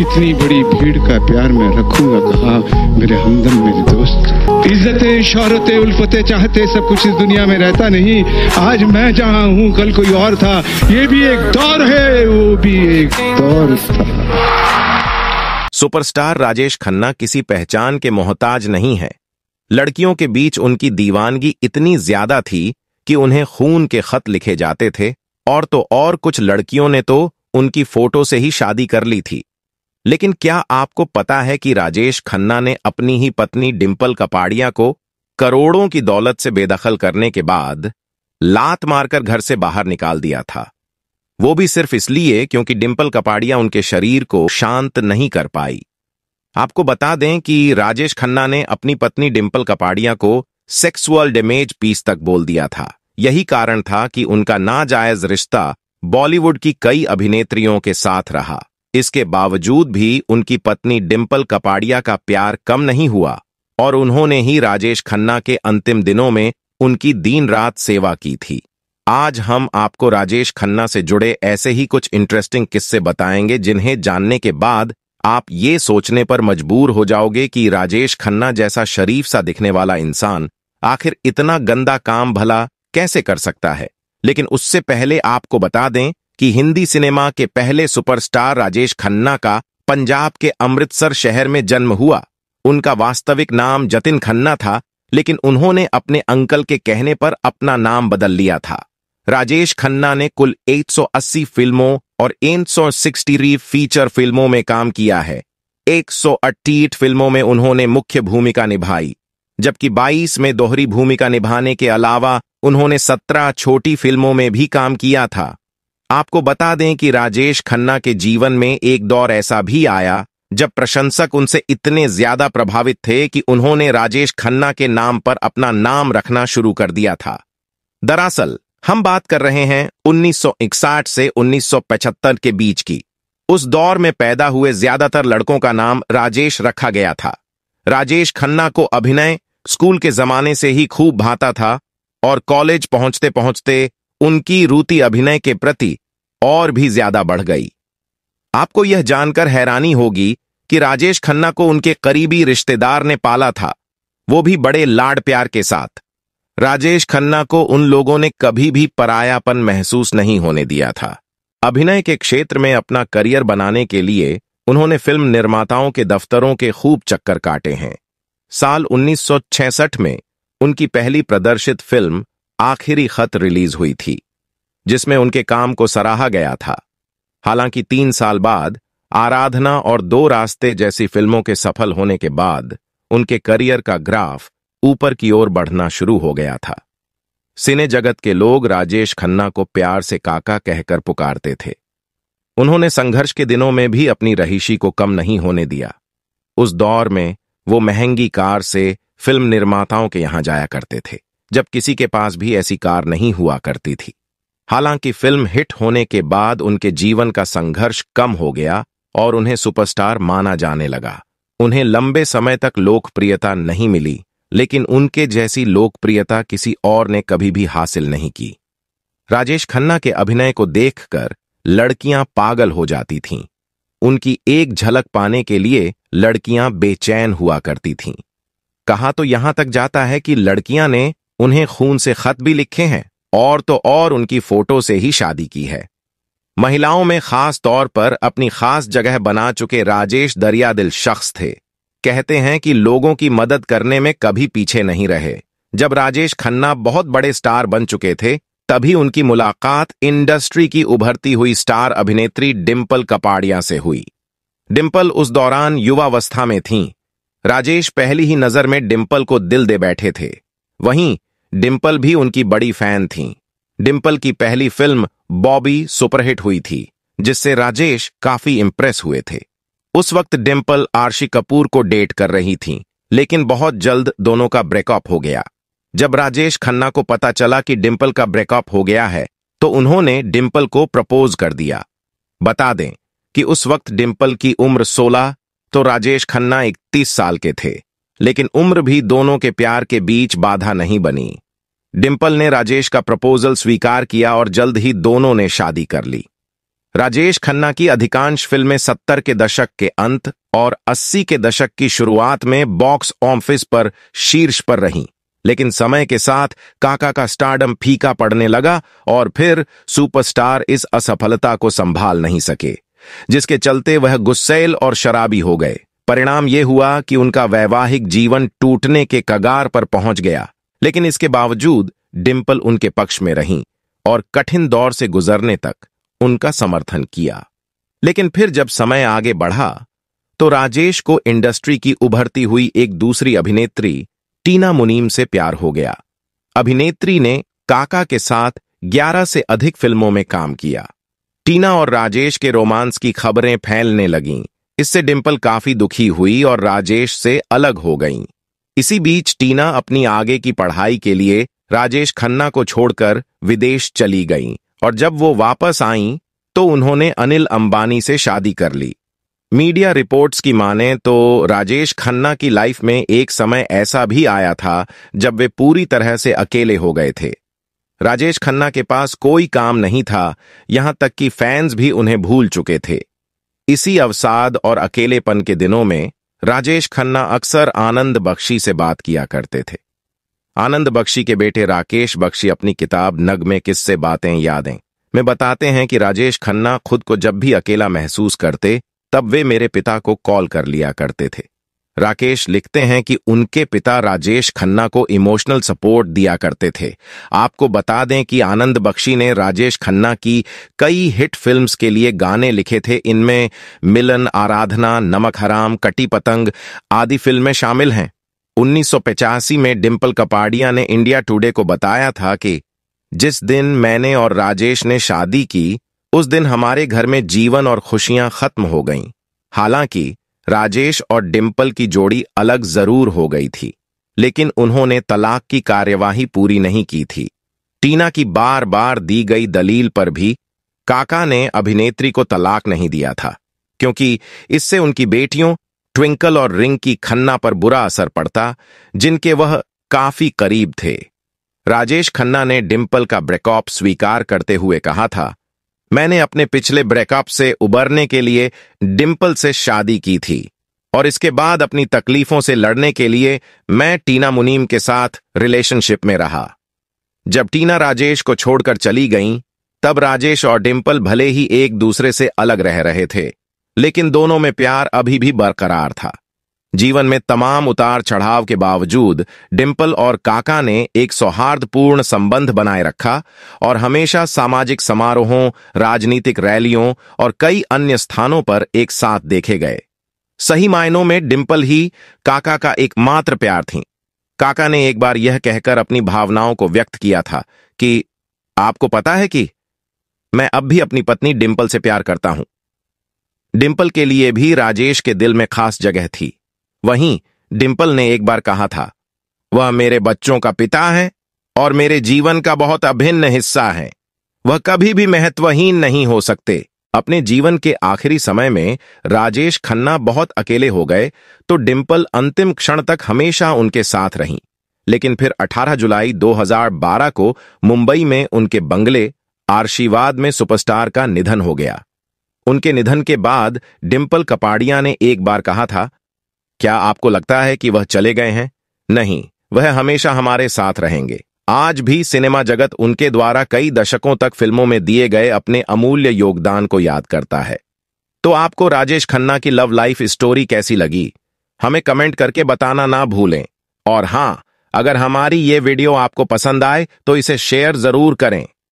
इतनी बड़ी भीड़ का प्यार मैं रखूंगा कहा मेरे हमदम मेरे दोस्त इज्जतें शहरतें उल्फतें चाहते सब कुछ इस दुनिया में रहता नहीं आज मैं जहाँ हूँ कल कोई और था ये भी एक दौर है वो भी एक दौर था सुपरस्टार राजेश खन्ना किसी पहचान के मोहताज नहीं है लड़कियों के बीच उनकी दीवानगी इतनी ज्यादा थी कि उन्हें खून के खत लिखे जाते थे और तो और कुछ लड़कियों ने तो उनकी फोटो से ही शादी कर ली थी लेकिन क्या आपको पता है कि राजेश खन्ना ने अपनी ही पत्नी डिम्पल कपाड़िया को करोड़ों की दौलत से बेदखल करने के बाद लात मारकर घर से बाहर निकाल दिया था वो भी सिर्फ इसलिए क्योंकि डिम्पल कपाड़िया उनके शरीर को शांत नहीं कर पाई आपको बता दें कि राजेश खन्ना ने अपनी पत्नी डिम्पल कपाड़िया को सेक्सुअल डेमेज पीस तक बोल दिया था यही कारण था कि उनका नाजायज रिश्ता बॉलीवुड की कई अभिनेत्रियों के साथ रहा इसके बावजूद भी उनकी पत्नी डिम्पल कपाड़िया का प्यार कम नहीं हुआ और उन्होंने ही राजेश खन्ना के अंतिम दिनों में उनकी दिन रात सेवा की थी आज हम आपको राजेश खन्ना से जुड़े ऐसे ही कुछ इंटरेस्टिंग किस्से बताएंगे जिन्हें जानने के बाद आप ये सोचने पर मजबूर हो जाओगे कि राजेश खन्ना जैसा शरीफ सा दिखने वाला इंसान आखिर इतना गंदा काम भला कैसे कर सकता है लेकिन उससे पहले आपको बता दें कि हिंदी सिनेमा के पहले सुपरस्टार राजेश खन्ना का पंजाब के अमृतसर शहर में जन्म हुआ उनका वास्तविक नाम जतिन खन्ना था लेकिन उन्होंने अपने अंकल के कहने पर अपना नाम बदल लिया था राजेश खन्ना ने कुल 880 फिल्मों और 860 फीचर फिल्मों में काम किया है एक फिल्मों में उन्होंने मुख्य भूमिका निभाई जबकि 22 में दोहरी भूमिका निभाने के अलावा उन्होंने 17 छोटी फिल्मों में भी काम किया था आपको बता दें कि राजेश खन्ना के जीवन में एक दौर ऐसा भी आया जब प्रशंसक उनसे इतने ज्यादा प्रभावित थे कि उन्होंने राजेश खन्ना के नाम पर अपना नाम रखना शुरू कर दिया था दरअसल हम बात कर रहे हैं 1961 से 1975 के बीच की उस दौर में पैदा हुए ज्यादातर लड़कों का नाम राजेश रखा गया था राजेश खन्ना को अभिनय स्कूल के जमाने से ही खूब भाता था और कॉलेज पहुंचते पहुंचते उनकी रूती अभिनय के प्रति और भी ज्यादा बढ़ गई आपको यह जानकर हैरानी होगी कि राजेश खन्ना को उनके करीबी रिश्तेदार ने पाला था वो भी बड़े लाड प्यार के साथ राजेश खन्ना को उन लोगों ने कभी भी परायापन महसूस नहीं होने दिया था अभिनय के क्षेत्र में अपना करियर बनाने के लिए उन्होंने फिल्म निर्माताओं के दफ्तरों के खूब चक्कर काटे हैं साल 1966 में उनकी पहली प्रदर्शित फिल्म आखिरी खत रिलीज हुई थी जिसमें उनके काम को सराहा गया था हालांकि तीन साल बाद आराधना और दो रास्ते जैसी फिल्मों के सफल होने के बाद उनके करियर का ग्राफ ऊपर की ओर बढ़ना शुरू हो गया था सिने जगत के लोग राजेश खन्ना को प्यार से काका कहकर पुकारते थे उन्होंने संघर्ष के दिनों में भी अपनी रहीशी को कम नहीं होने दिया उस दौर में वो महंगी कार से फिल्म निर्माताओं के यहां जाया करते थे जब किसी के पास भी ऐसी कार नहीं हुआ करती थी हालांकि फिल्म हिट होने के बाद उनके जीवन का संघर्ष कम हो गया और उन्हें सुपरस्टार माना जाने लगा उन्हें लंबे समय तक लोकप्रियता नहीं मिली लेकिन उनके जैसी लोकप्रियता किसी और ने कभी भी हासिल नहीं की राजेश खन्ना के अभिनय को देखकर लड़कियां पागल हो जाती थीं उनकी एक झलक पाने के लिए लड़कियां बेचैन हुआ करती थीं कहा तो यहां तक जाता है कि लड़कियां ने उन्हें खून से खत भी लिखे हैं और तो और उनकी फोटो से ही शादी की है महिलाओं में खास तौर पर अपनी खास जगह बना चुके राजेश दरियादिल शख्स थे कहते हैं कि लोगों की मदद करने में कभी पीछे नहीं रहे जब राजेश खन्ना बहुत बड़े स्टार बन चुके थे तभी उनकी मुलाकात इंडस्ट्री की उभरती हुई स्टार अभिनेत्री डिम्पल कपाड़िया से हुई डिम्पल उस दौरान युवावस्था में थीं। राजेश पहली ही नजर में डिम्पल को दिल दे बैठे थे वहीं डिम्पल भी उनकी बड़ी फैन थीं। डिम्पल की पहली फिल्म बॉबी सुपरहिट हुई थी जिससे राजेश काफी इंप्रेस हुए थे उस वक्त डिम्पल आरशी कपूर को डेट कर रही थीं, लेकिन बहुत जल्द दोनों का ब्रेकअप हो गया जब राजेश खन्ना को पता चला कि डिम्पल का ब्रेकअप हो गया है तो उन्होंने डिम्पल को प्रपोज कर दिया बता दें कि उस वक्त डिम्पल की उम्र 16 तो राजेश खन्ना इकतीस साल के थे लेकिन उम्र भी दोनों के प्यार के बीच बाधा नहीं बनी डिम्पल ने राजेश का प्रपोजल स्वीकार किया और जल्द ही दोनों ने शादी कर ली राजेश खन्ना की अधिकांश फिल्में 70 के दशक के अंत और 80 के दशक की शुरुआत में बॉक्स ऑफिस पर शीर्ष पर रहीं लेकिन समय के साथ काका का स्टार्डम फीका पड़ने लगा और फिर सुपरस्टार इस असफलता को संभाल नहीं सके जिसके चलते वह गुस्सेल और शराबी हो गए परिणाम यह हुआ कि उनका वैवाहिक जीवन टूटने के कगार पर पहुंच गया लेकिन इसके बावजूद डिम्पल उनके पक्ष में रहीं और कठिन दौर से गुजरने तक उनका समर्थन किया लेकिन फिर जब समय आगे बढ़ा तो राजेश को इंडस्ट्री की उभरती हुई एक दूसरी अभिनेत्री टीना मुनीम से प्यार हो गया अभिनेत्री ने काका के साथ 11 से अधिक फिल्मों में काम किया टीना और राजेश के रोमांस की खबरें फैलने लगीं इससे डिम्पल काफी दुखी हुई और राजेश से अलग हो गई इसी बीच टीना अपनी आगे की पढ़ाई के लिए राजेश खन्ना को छोड़कर विदेश चली गई और जब वो वापस आईं तो उन्होंने अनिल अंबानी से शादी कर ली मीडिया रिपोर्ट्स की माने तो राजेश खन्ना की लाइफ में एक समय ऐसा भी आया था जब वे पूरी तरह से अकेले हो गए थे राजेश खन्ना के पास कोई काम नहीं था यहां तक कि फैंस भी उन्हें भूल चुके थे इसी अवसाद और अकेलेपन के दिनों में राजेश खन्ना अक्सर आनंद बख्शी से बात किया करते थे आनंद बख्शी के बेटे राकेश बख्शी अपनी किताब नग में किससे बातें यादें में बताते हैं कि राजेश खन्ना खुद को जब भी अकेला महसूस करते तब वे मेरे पिता को कॉल कर लिया करते थे राकेश लिखते हैं कि उनके पिता राजेश खन्ना को इमोशनल सपोर्ट दिया करते थे आपको बता दें कि आनंद बख्शी ने राजेश खन्ना की कई हिट फिल्म्स के लिए गाने लिखे थे इनमें मिलन आराधना नमक हराम कटी पतंग आदि फिल्में शामिल हैं उन्नीस में डिम्पल कपाड़िया ने इंडिया टुडे को बताया था कि जिस दिन मैंने और राजेश ने शादी की उस दिन हमारे घर में जीवन और खुशियां खत्म हो गईं हालांकि राजेश और डिम्पल की जोड़ी अलग जरूर हो गई थी लेकिन उन्होंने तलाक की कार्यवाही पूरी नहीं की थी टीना की बार बार दी गई दलील पर भी काका ने अभिनेत्री को तलाक नहीं दिया था क्योंकि इससे उनकी बेटियों ट्विंकल और रिंग की खन्ना पर बुरा असर पड़ता जिनके वह काफी करीब थे राजेश खन्ना ने डिम्पल का ब्रेकऑप स्वीकार करते हुए कहा था मैंने अपने पिछले ब्रेकअप से उबरने के लिए डिम्पल से शादी की थी और इसके बाद अपनी तकलीफों से लड़ने के लिए मैं टीना मुनीम के साथ रिलेशनशिप में रहा जब टीना राजेश को छोड़कर चली गई तब राजेश और डिम्पल भले ही एक दूसरे से अलग रह रहे थे लेकिन दोनों में प्यार अभी भी बरकरार था जीवन में तमाम उतार चढ़ाव के बावजूद डिम्पल और काका ने एक सौहार्दपूर्ण संबंध बनाए रखा और हमेशा सामाजिक समारोहों राजनीतिक रैलियों और कई अन्य स्थानों पर एक साथ देखे गए सही मायनों में डिम्पल ही काका का एकमात्र प्यार थी काका ने एक बार यह कहकर अपनी भावनाओं को व्यक्त किया था कि आपको पता है कि मैं अब भी अपनी पत्नी डिम्पल से प्यार करता हूं डिम्पल के लिए भी राजेश के दिल में खास जगह थी वहीं डिम्पल ने एक बार कहा था वह मेरे बच्चों का पिता है और मेरे जीवन का बहुत अभिन्न हिस्सा है वह कभी भी महत्वहीन नहीं हो सकते अपने जीवन के आखिरी समय में राजेश खन्ना बहुत अकेले हो गए तो डिम्पल अंतिम क्षण तक हमेशा उनके साथ रहीं लेकिन फिर 18 जुलाई 2012 को मुंबई में उनके बंगले आर्शीवाद में सुपरस्टार का निधन हो गया उनके निधन के बाद डिम्पल कपाड़िया ने एक बार कहा था क्या आपको लगता है कि वह चले गए हैं नहीं वह हमेशा हमारे साथ रहेंगे आज भी सिनेमा जगत उनके द्वारा कई दशकों तक फिल्मों में दिए गए अपने अमूल्य योगदान को याद करता है तो आपको राजेश खन्ना की लव लाइफ स्टोरी कैसी लगी हमें कमेंट करके बताना ना भूलें और हां अगर हमारी ये वीडियो आपको पसंद आए तो इसे शेयर जरूर करें